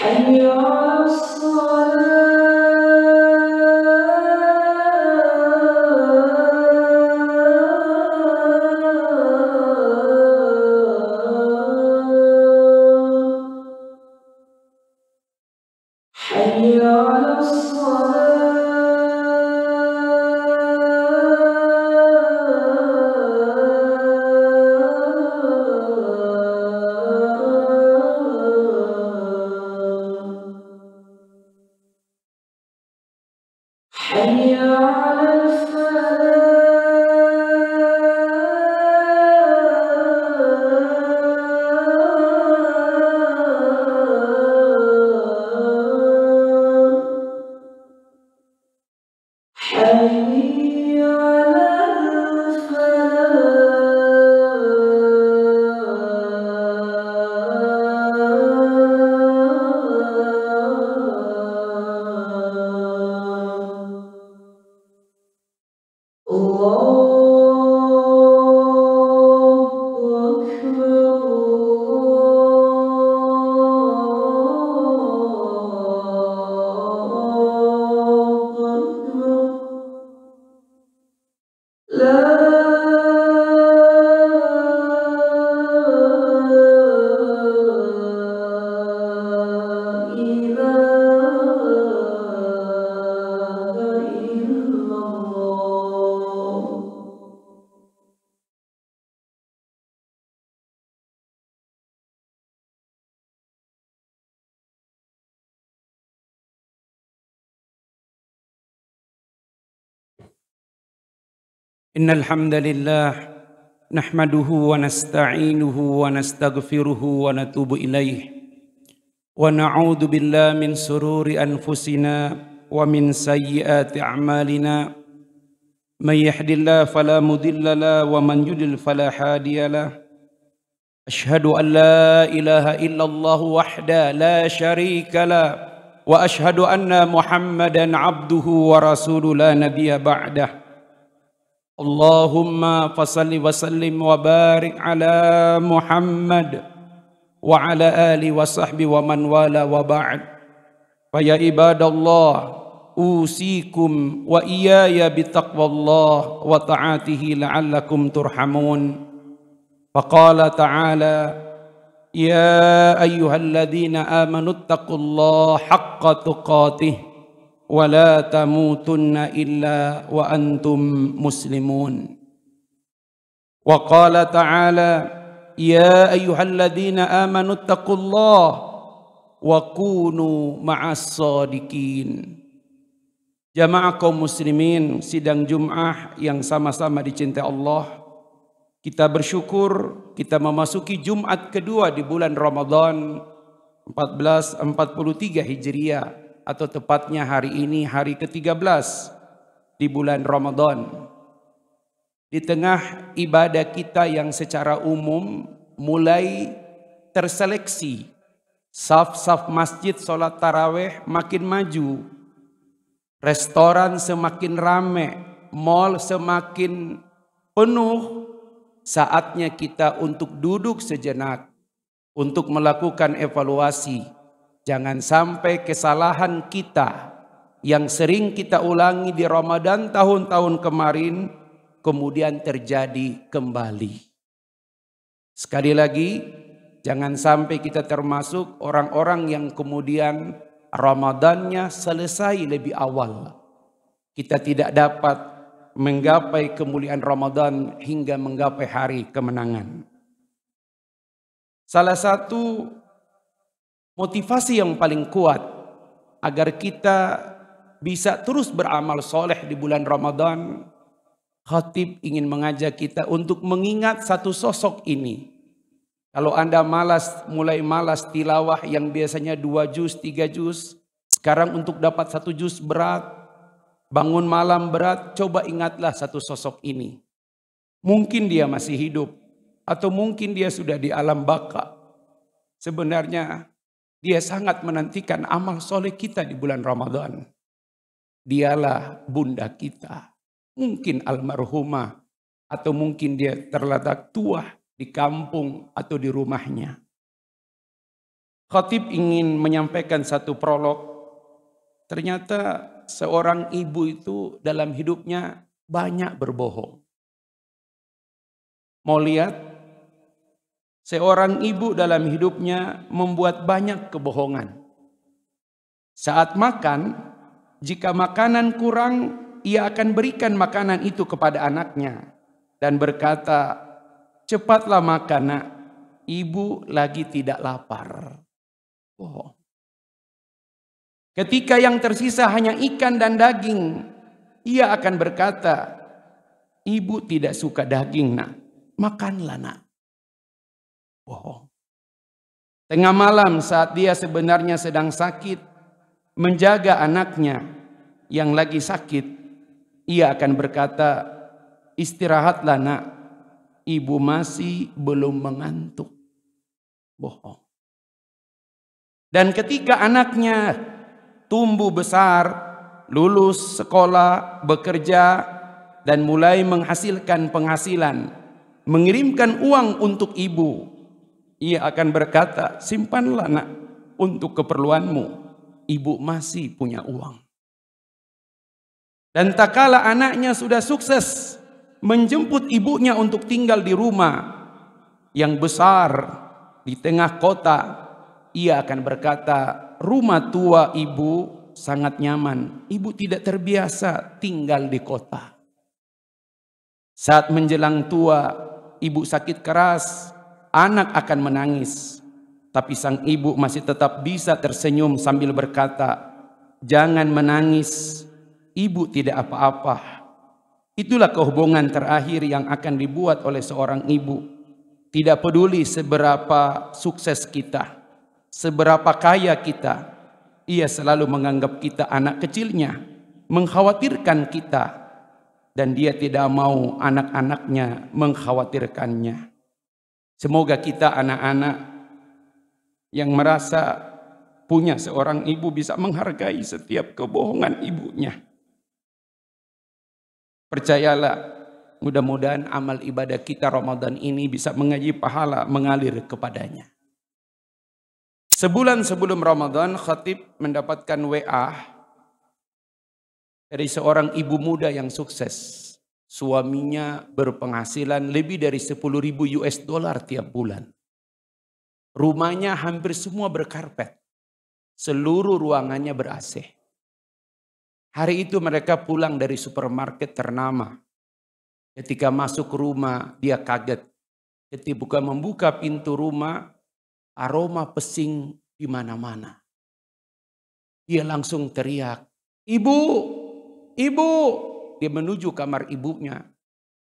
حي على الصلاه إن الحمد لله نحمده ونستعينه ونستغفره ونتوب إليه ونعوذ بالله من سرور أنفسنا ومن سيئات أعمالنا من يهد الله فلا مضل له ومن يضلل فلا هادي له أشهد أن لا إله إلا الله وحده لا شريك له وأشهد أن محمدا عبده ورسوله لا نبي بعده اللهم فصل وسلم وبارك على محمد وعلى آله وصحبه ومن والاه وبعد فيا عباد الله أوصيكم وإياي بتقوى الله وطاعته لعلكم ترحمون فقال تعالى يا أيها الذين آمنوا اتقوا الله حق تقاته ولا تموتن إلا وأنتم مسلمون وقال تعالى يا أيها الذين آمنوا اتقوا الله وكونوا مع الصادقين Jamaah kaum muslimin sidang Jumat yang sama-sama dicintai Allah Kita bersyukur kita memasuki Jumat kedua di bulan Ramadan 1443 Hijriah atau tepatnya hari ini hari ke-13 di bulan Ramadan. Di tengah ibadah kita yang secara umum mulai terseleksi. Saf-saf masjid sholat taraweh makin maju. Restoran semakin rame. Mall semakin penuh. Saatnya kita untuk duduk sejenak. Untuk melakukan evaluasi Jangan sampai kesalahan kita yang sering kita ulangi di Ramadan tahun-tahun kemarin kemudian terjadi kembali. Sekali lagi, jangan sampai kita termasuk orang-orang yang kemudian Ramadannya selesai lebih awal. Kita tidak dapat menggapai kemuliaan Ramadan hingga menggapai hari kemenangan. Salah satu motivasi yang paling kuat agar kita bisa terus beramal soleh di bulan Ramadan. Khatib ingin mengajak kita untuk mengingat satu sosok ini. Kalau Anda malas, mulai malas tilawah yang biasanya dua jus tiga jus, Sekarang untuk dapat satu jus berat, bangun malam berat, coba ingatlah satu sosok ini. Mungkin dia masih hidup, atau mungkin dia sudah di alam baka. Sebenarnya dia sangat menantikan amal soleh kita di bulan Ramadan. Dialah bunda kita. Mungkin almarhumah atau mungkin dia terletak tua di kampung atau di rumahnya. Khatib ingin menyampaikan satu prolog. Ternyata seorang ibu itu dalam hidupnya banyak berbohong. Mau lihat Seorang ibu dalam hidupnya membuat banyak kebohongan. Saat makan, jika makanan kurang, ia akan berikan makanan itu kepada anaknya dan berkata, "Cepatlah makan, nak. Ibu lagi tidak lapar." Bohong. Ketika yang tersisa hanya ikan dan daging, ia akan berkata, "Ibu tidak suka daging, Nak. Makanlah, Nak." bohong. Tengah malam saat dia sebenarnya sedang sakit, menjaga anaknya yang lagi sakit, ia akan berkata, istirahatlah nak, ibu masih belum mengantuk. Bohong. Dan ketika anaknya tumbuh besar, lulus sekolah, bekerja, dan mulai menghasilkan penghasilan, mengirimkan uang untuk ibu, ia akan berkata, simpanlah nak untuk keperluanmu. Ibu masih punya uang. Dan tak kala anaknya sudah sukses menjemput ibunya untuk tinggal di rumah yang besar di tengah kota, ia akan berkata, rumah tua ibu sangat nyaman. Ibu tidak terbiasa tinggal di kota. Saat menjelang tua, ibu sakit keras, anak akan menangis, tapi sang ibu masih tetap bisa tersenyum sambil berkata, "Jangan menangis, ibu tidak apa-apa." Itulah kehubungan terakhir yang akan dibuat oleh seorang ibu. Tidak peduli seberapa sukses kita, seberapa kaya kita, ia selalu menganggap kita anak kecilnya, mengkhawatirkan kita, dan dia tidak mau anak-anaknya mengkhawatirkannya. Semoga kita anak-anak yang merasa punya seorang ibu bisa menghargai setiap kebohongan ibunya. Percayalah, mudah-mudahan amal ibadah kita Ramadan ini bisa mengaji pahala mengalir kepadanya. Sebulan sebelum Ramadan, Khatib mendapatkan WA dari seorang ibu muda yang sukses suaminya berpenghasilan lebih dari 10 ribu US dollar tiap bulan. Rumahnya hampir semua berkarpet. Seluruh ruangannya ber-AC. Hari itu mereka pulang dari supermarket ternama. Ketika masuk rumah, dia kaget. Ketika membuka pintu rumah, aroma pesing di mana-mana. Dia langsung teriak, Ibu, Ibu, dia menuju kamar ibunya.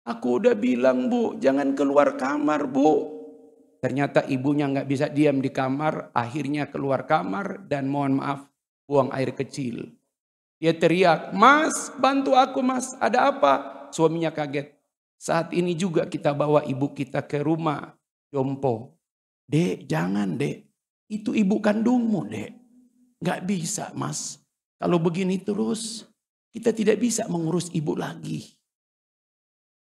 Aku udah bilang bu, jangan keluar kamar bu. Ternyata ibunya nggak bisa diam di kamar, akhirnya keluar kamar dan mohon maaf buang air kecil. Dia teriak, mas bantu aku mas, ada apa? Suaminya kaget. Saat ini juga kita bawa ibu kita ke rumah Jompo. Dek, jangan dek. Itu ibu kandungmu dek. Gak bisa mas. Kalau begini terus kita tidak bisa mengurus ibu lagi.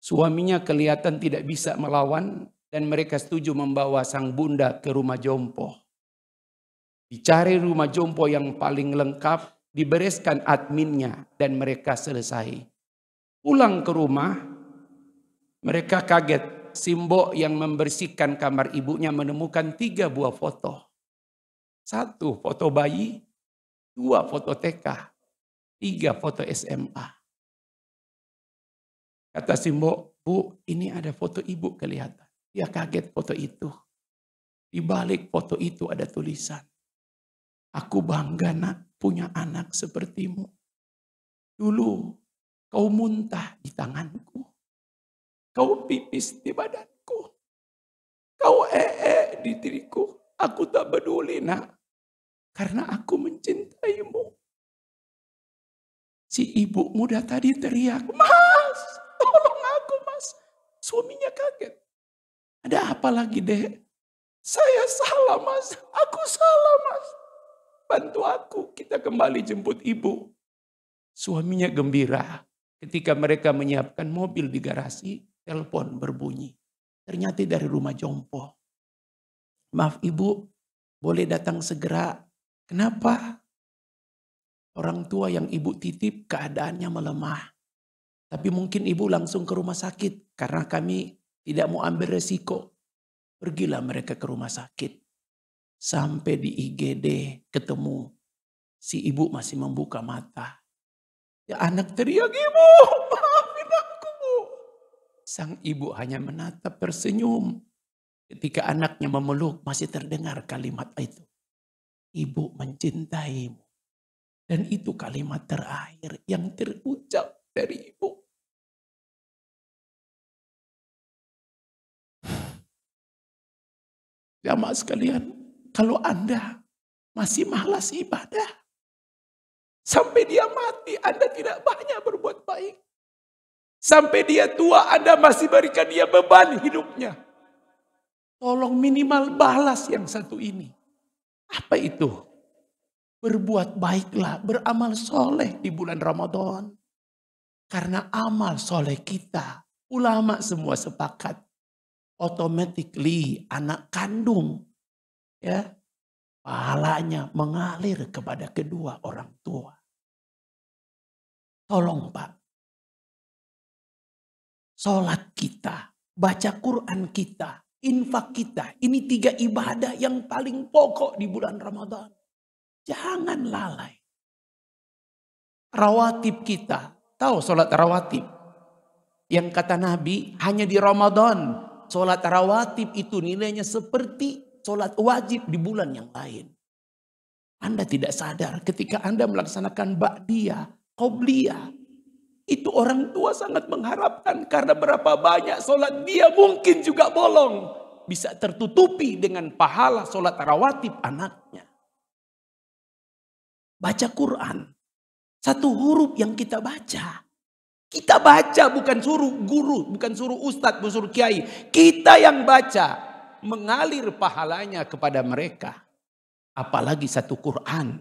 Suaminya kelihatan tidak bisa melawan dan mereka setuju membawa sang bunda ke rumah jompo. Dicari rumah jompo yang paling lengkap, dibereskan adminnya dan mereka selesai. Pulang ke rumah, mereka kaget. Simbo yang membersihkan kamar ibunya menemukan tiga buah foto. Satu foto bayi, dua foto TK. Tiga foto SMA. Kata si Simbo, Bu, ini ada foto ibu kelihatan. Dia kaget foto itu. Di balik foto itu ada tulisan. Aku bangga nak punya anak sepertimu. Dulu kau muntah di tanganku. Kau pipis di badanku. Kau ee di diriku. Aku tak peduli nak. Karena aku mencintaimu. Si ibu muda tadi teriak, Mas, tolong aku mas. Suaminya kaget. Ada apa lagi deh? Saya salah mas, aku salah mas. Bantu aku, kita kembali jemput ibu. Suaminya gembira ketika mereka menyiapkan mobil di garasi, telepon berbunyi. Ternyata dari rumah jompo. Maaf ibu, boleh datang segera. Kenapa? Orang tua yang ibu titip keadaannya melemah. Tapi mungkin ibu langsung ke rumah sakit karena kami tidak mau ambil resiko. Pergilah mereka ke rumah sakit. Sampai di IGD ketemu. Si ibu masih membuka mata. Ya anak teriak ibu, maafin aku Sang ibu hanya menatap tersenyum. Ketika anaknya memeluk masih terdengar kalimat itu. Ibu mencintaimu. Dan itu kalimat terakhir yang terucap dari ibu. Jamaah sekalian, kalau Anda masih malas ibadah, sampai dia mati Anda tidak banyak berbuat baik. Sampai dia tua Anda masih berikan dia beban hidupnya. Tolong minimal balas yang satu ini. Apa itu? berbuat baiklah, beramal soleh di bulan Ramadan. Karena amal soleh kita, ulama semua sepakat, automatically anak kandung ya pahalanya mengalir kepada kedua orang tua. Tolong Pak, sholat kita, baca Quran kita, infak kita, ini tiga ibadah yang paling pokok di bulan Ramadan. Jangan lalai. Rawatib kita. Tahu sholat rawatib? Yang kata Nabi hanya di Ramadan. Sholat rawatib itu nilainya seperti sholat wajib di bulan yang lain. Anda tidak sadar ketika Anda melaksanakan bakdia, qobliyah. Itu orang tua sangat mengharapkan karena berapa banyak sholat dia mungkin juga bolong. Bisa tertutupi dengan pahala sholat rawatib anaknya baca Quran. Satu huruf yang kita baca. Kita baca bukan suruh guru, bukan suruh ustadz, bukan suruh kiai. Kita yang baca mengalir pahalanya kepada mereka. Apalagi satu Quran.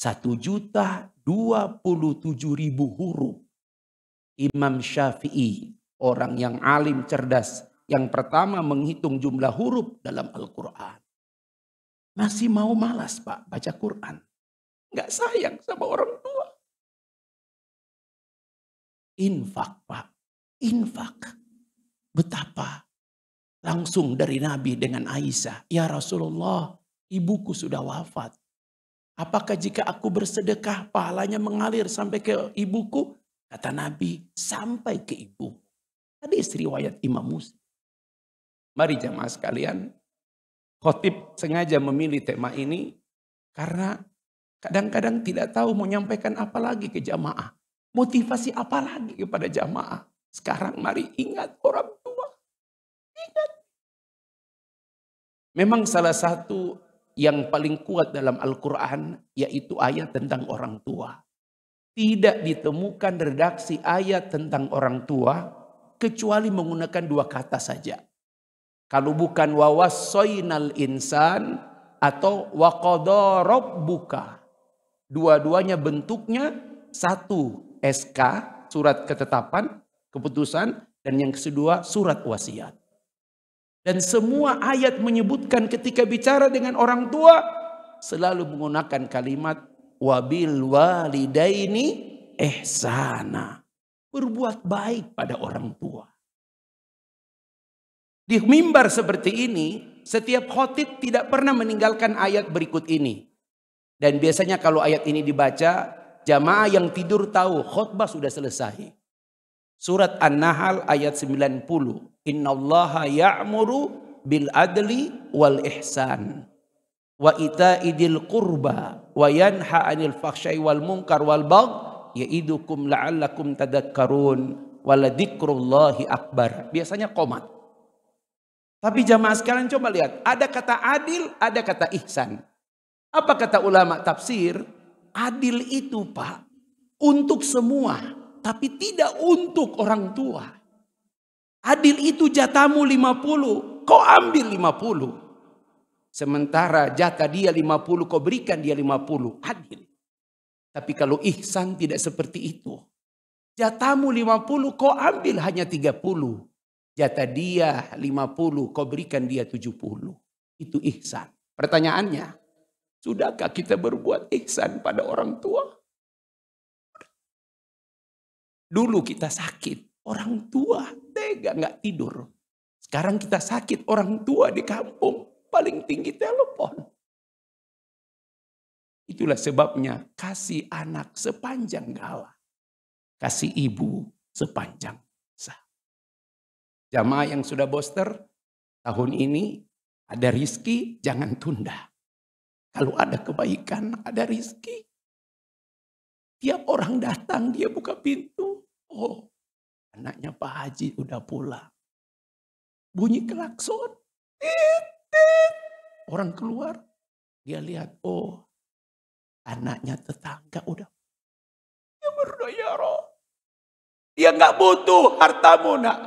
Satu juta dua puluh tujuh ribu huruf. Imam Syafi'i, orang yang alim cerdas. Yang pertama menghitung jumlah huruf dalam Al-Quran. Masih mau malas pak baca Quran nggak sayang sama orang tua. Infak, Pak. Infak. Betapa langsung dari Nabi dengan Aisyah. Ya Rasulullah, ibuku sudah wafat. Apakah jika aku bersedekah pahalanya mengalir sampai ke ibuku? Kata Nabi, sampai ke ibu. istri wayat Imam Muslim. Mari jamaah sekalian, khotib sengaja memilih tema ini karena Kadang-kadang tidak tahu mau nyampaikan apa lagi ke jamaah. Motivasi apa lagi kepada jamaah. Sekarang mari ingat orang tua. Ingat. Memang salah satu yang paling kuat dalam Al-Quran yaitu ayat tentang orang tua. Tidak ditemukan redaksi ayat tentang orang tua kecuali menggunakan dua kata saja. Kalau bukan wawasoinal insan atau buka Dua-duanya bentuknya satu SK, surat ketetapan, keputusan, dan yang kedua surat wasiat. Dan semua ayat menyebutkan ketika bicara dengan orang tua selalu menggunakan kalimat wabil walidaini ehsana Berbuat baik pada orang tua. Di mimbar seperti ini, setiap khotib tidak pernah meninggalkan ayat berikut ini. Dan biasanya kalau ayat ini dibaca, jamaah yang tidur tahu khutbah sudah selesai. Surat An-Nahl ayat 90. Inna Allah ya'muru bil adli wal ihsan wa ita'idil qurba wa yanha 'anil fakshay wal munkar wal bagh ya'idukum la'allakum tadakkarun waladikrullahi akbar. Biasanya komat. Tapi jamaah sekalian coba lihat, ada kata adil, ada kata ihsan. Apa kata ulama tafsir? Adil itu pak untuk semua tapi tidak untuk orang tua. Adil itu jatamu 50, kau ambil 50. Sementara jatah dia 50, kau berikan dia 50. Adil. Tapi kalau ihsan tidak seperti itu. Jatamu 50, kau ambil hanya 30. Jatah dia 50, kau berikan dia 70. Itu ihsan. Pertanyaannya, Sudahkah kita berbuat ihsan pada orang tua? Dulu kita sakit, orang tua tega nggak tidur. Sekarang kita sakit, orang tua di kampung paling tinggi telepon. Itulah sebabnya kasih anak sepanjang gala. Kasih ibu sepanjang sah. Jamaah yang sudah booster, tahun ini ada rizki jangan tunda. Kalau ada kebaikan, ada rizki. Tiap orang datang, dia buka pintu. Oh, anaknya Pak Haji udah pulang. Bunyi klakson. Orang keluar, dia lihat, oh, anaknya tetangga udah. Dia ya Roh. Dia nggak butuh hartamu, nak.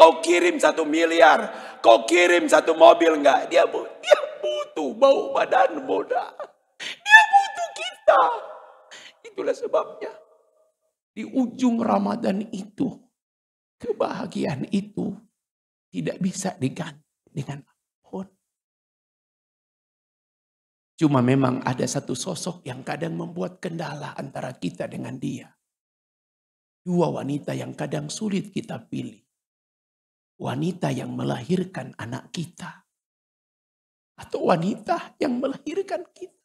Kau kirim satu miliar, kau kirim satu mobil enggak? Dia, dia butuh bau badan boda. Dia butuh kita. Itulah sebabnya. Di ujung Ramadan itu, kebahagiaan itu tidak bisa diganti dengan apapun. Cuma memang ada satu sosok yang kadang membuat kendala antara kita dengan dia. Dua wanita yang kadang sulit kita pilih wanita yang melahirkan anak kita atau wanita yang melahirkan kita.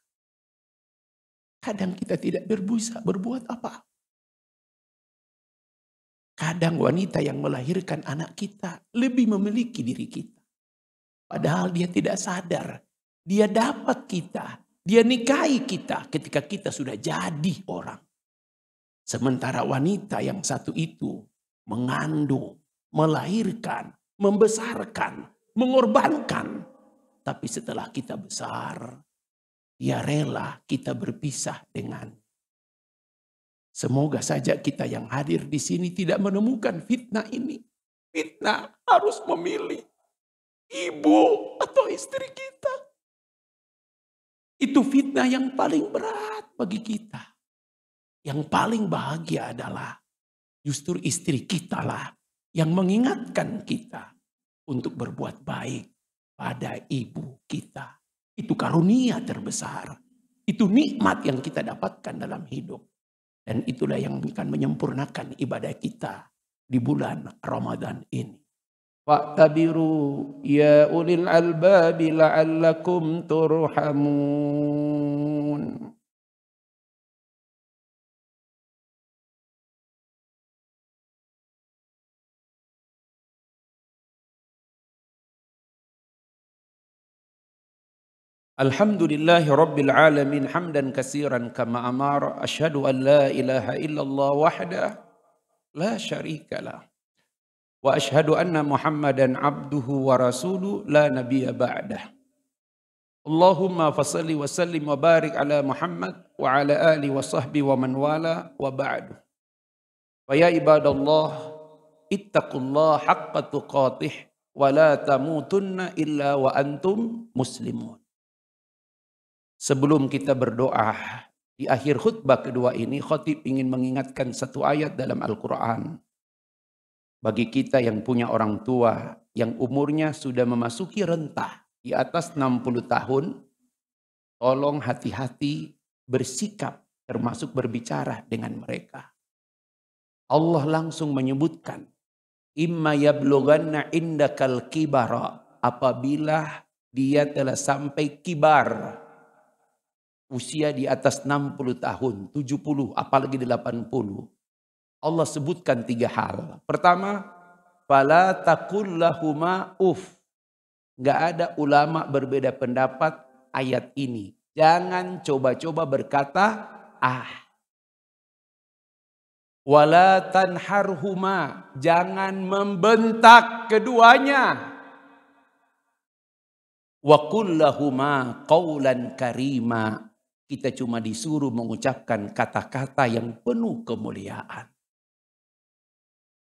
Kadang kita tidak berbusa berbuat apa. Kadang wanita yang melahirkan anak kita lebih memiliki diri kita. Padahal dia tidak sadar. Dia dapat kita. Dia nikahi kita ketika kita sudah jadi orang. Sementara wanita yang satu itu mengandung melahirkan, membesarkan, mengorbankan. Tapi setelah kita besar, ya rela kita berpisah dengan. Semoga saja kita yang hadir di sini tidak menemukan fitnah ini. Fitnah harus memilih ibu atau istri kita. Itu fitnah yang paling berat bagi kita. Yang paling bahagia adalah justru istri kita lah yang mengingatkan kita untuk berbuat baik pada ibu kita. Itu karunia terbesar. Itu nikmat yang kita dapatkan dalam hidup. Dan itulah yang akan menyempurnakan ibadah kita di bulan Ramadan ini. Fa'tabiru ya ulil albabi la'allakum turhamun. Alhamdulillahi Rabbil Alamin hamdan kasiran kama amar ashadu an la ilaha illallah wahda la syarika lah wa ashadu anna muhammadan abduhu wa rasuluh la nabiya ba'dah Allahumma fasalli wa sallim wa barik ala wa ala ali wa sahbi wa man wa ba'du Wa ya ibadallah ittaqullah haqqa tuqatih illa wa antum muslimun Sebelum kita berdoa, di akhir khutbah kedua ini khotib ingin mengingatkan satu ayat dalam Al-Quran. Bagi kita yang punya orang tua yang umurnya sudah memasuki rentah di atas 60 tahun, tolong hati-hati bersikap termasuk berbicara dengan mereka. Allah langsung menyebutkan, Imma yablughanna indakal kibara apabila dia telah sampai kibar usia di atas 60 tahun, 70, apalagi 80. Allah sebutkan tiga hal. Pertama, fala takullahuma uf. Gak ada ulama berbeda pendapat ayat ini. Jangan coba-coba berkata ah. Wala tanharhuma. Jangan membentak keduanya wa kullahuma qawlan karima kita cuma disuruh mengucapkan kata-kata yang penuh kemuliaan.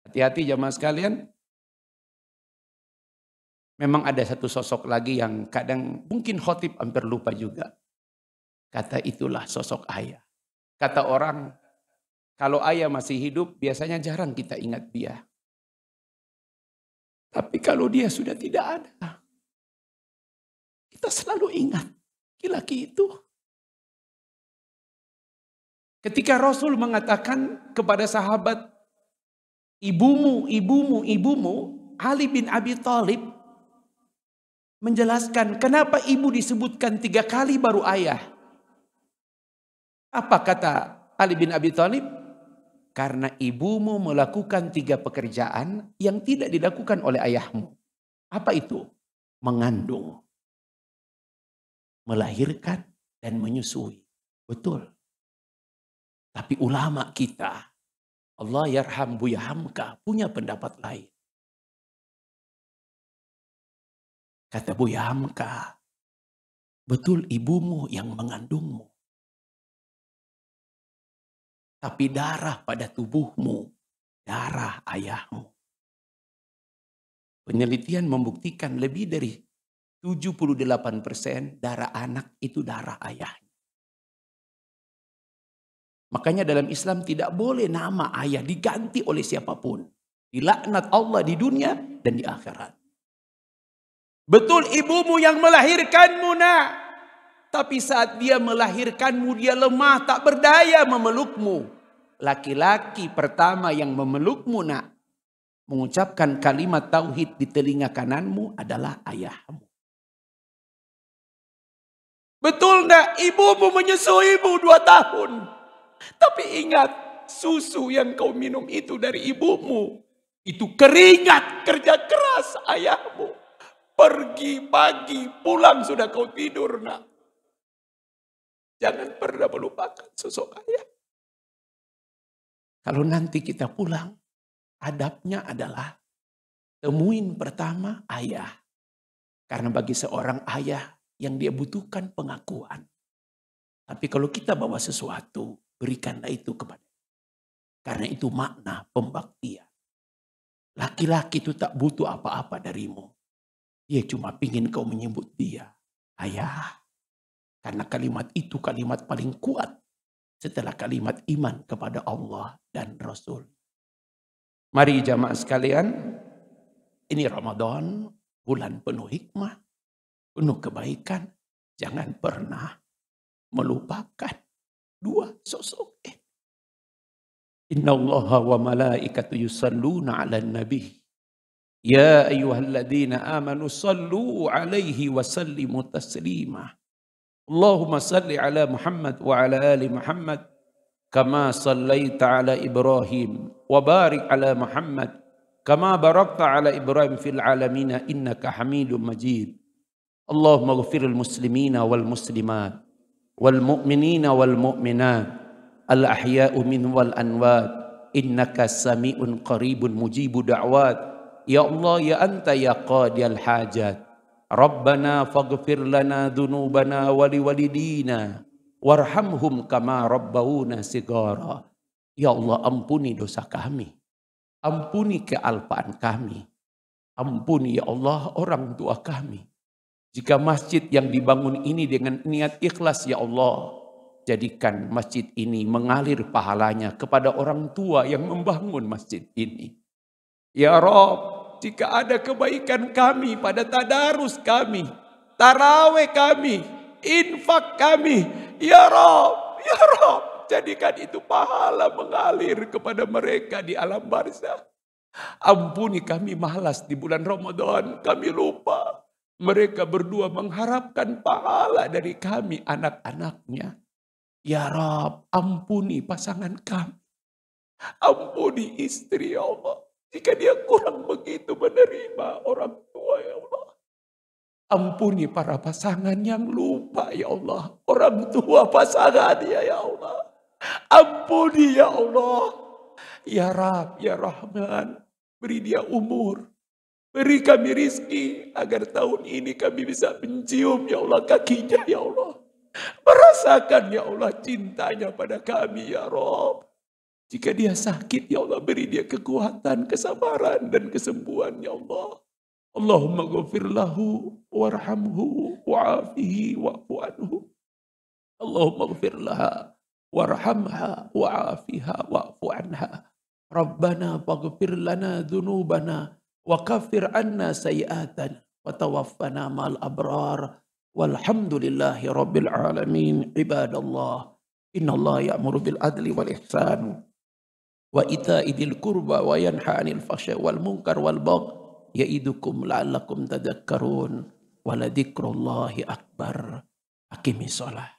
Hati-hati jamaah sekalian. Memang ada satu sosok lagi yang kadang mungkin khotib hampir lupa juga. Kata itulah sosok ayah. Kata orang, kalau ayah masih hidup biasanya jarang kita ingat dia. Tapi kalau dia sudah tidak ada, kita selalu ingat laki-laki itu Ketika Rasul mengatakan kepada sahabat, ibumu, ibumu, ibumu, Ali bin Abi Thalib menjelaskan kenapa ibu disebutkan tiga kali baru ayah. Apa kata Ali bin Abi Thalib? Karena ibumu melakukan tiga pekerjaan yang tidak dilakukan oleh ayahmu. Apa itu? Mengandung, melahirkan, dan menyusui. Betul. Tapi ulama kita, Allah yarham Buya Hamka, punya pendapat lain. Kata Buya Hamka, betul ibumu yang mengandungmu. Tapi darah pada tubuhmu, darah ayahmu. Penelitian membuktikan lebih dari 78% darah anak itu darah ayahnya. Makanya dalam Islam tidak boleh nama ayah diganti oleh siapapun. Dilaknat Allah di dunia dan di akhirat. Betul ibumu yang melahirkanmu nak. Tapi saat dia melahirkanmu dia lemah tak berdaya memelukmu. Laki-laki pertama yang memelukmu nak. Mengucapkan kalimat tauhid di telinga kananmu adalah ayahmu. Betul nak ibumu menyusuimu dua tahun. Tapi ingat, susu yang kau minum itu dari ibumu. Itu keringat kerja keras ayahmu. Pergi pagi, pulang sudah kau tidur nak. Jangan pernah melupakan sosok ayah. Kalau nanti kita pulang, adabnya adalah temuin pertama ayah. Karena bagi seorang ayah yang dia butuhkan pengakuan. Tapi kalau kita bawa sesuatu, Berikanlah itu kepada. Karena itu makna pembaktian. Laki-laki itu tak butuh apa-apa darimu. Dia cuma ingin kau menyebut dia. Ayah. Karena kalimat itu kalimat paling kuat setelah kalimat iman kepada Allah dan Rasul. Mari jamaah sekalian, ini Ramadan, bulan penuh hikmah, penuh kebaikan. Jangan pernah melupakan Dua sosok. Eh. Inna Allah wa malaikatu yusalluna ala nabi. Ya ayuhalladzina amanu sallu alaihi wa sallimu taslima. Allahumma salli ala Muhammad wa ala ali Muhammad kama sallaita ala Ibrahim wa barik ala Muhammad kama barakta ala Ibrahim fil alamina innaka Hamidum Majid. Allahumma ighfir al muslimina wal muslimat wal mu'minina wal mu'minat al ahya'u min wal anwat innaka sami'un qaribun mujibu da'wat ya Allah ya anta ya qadiyal hajat Rabbana faghfir lana dhunubana wa liwalidina warhamhum kama rabbawuna sigara ya Allah ampuni dosa kami ampuni kealpaan kami ampuni ya Allah orang tua kami jika masjid yang dibangun ini dengan niat ikhlas ya Allah, jadikan masjid ini mengalir pahalanya kepada orang tua yang membangun masjid ini. Ya Rob, jika ada kebaikan kami pada tadarus kami, taraweh kami, infak kami, ya Rob, ya Rob, jadikan itu pahala mengalir kepada mereka di alam barzah. Ampuni kami malas di bulan Ramadan, kami lupa mereka berdua mengharapkan pahala dari kami anak-anaknya. Ya Rab, ampuni pasangan kami. Ampuni istri ya Allah. Jika dia kurang begitu menerima orang tua ya Allah. Ampuni para pasangan yang lupa ya Allah. Orang tua pasangannya ya Allah. Ampuni ya Allah. Ya Rab, ya Rahman. Beri dia umur Beri kami rizki agar tahun ini kami bisa mencium ya Allah kakinya ya Allah. Merasakan ya Allah cintanya pada kami ya Rob. Jika dia sakit ya Allah beri dia kekuatan, kesabaran dan kesembuhan ya Allah. Allahumma ghafir lahu warhamhu wa'afihi wa'fu anhu. Allahumma ghafir laha warhamha wa'afiha wa'fu anha. Rabbana faghfir lana dhunubana وكفر عنا سيئاتنا وتوفنا مع الأبرار والحمد لله رب العالمين عباد الله إن الله يأمر بالعدل والإحسان وإيتاء ذي القربى وينهى عن الفحشاء والمنكر والبغي يعدكم لعلكم تذكرون ولذكر الله أكبر أقم الصلاه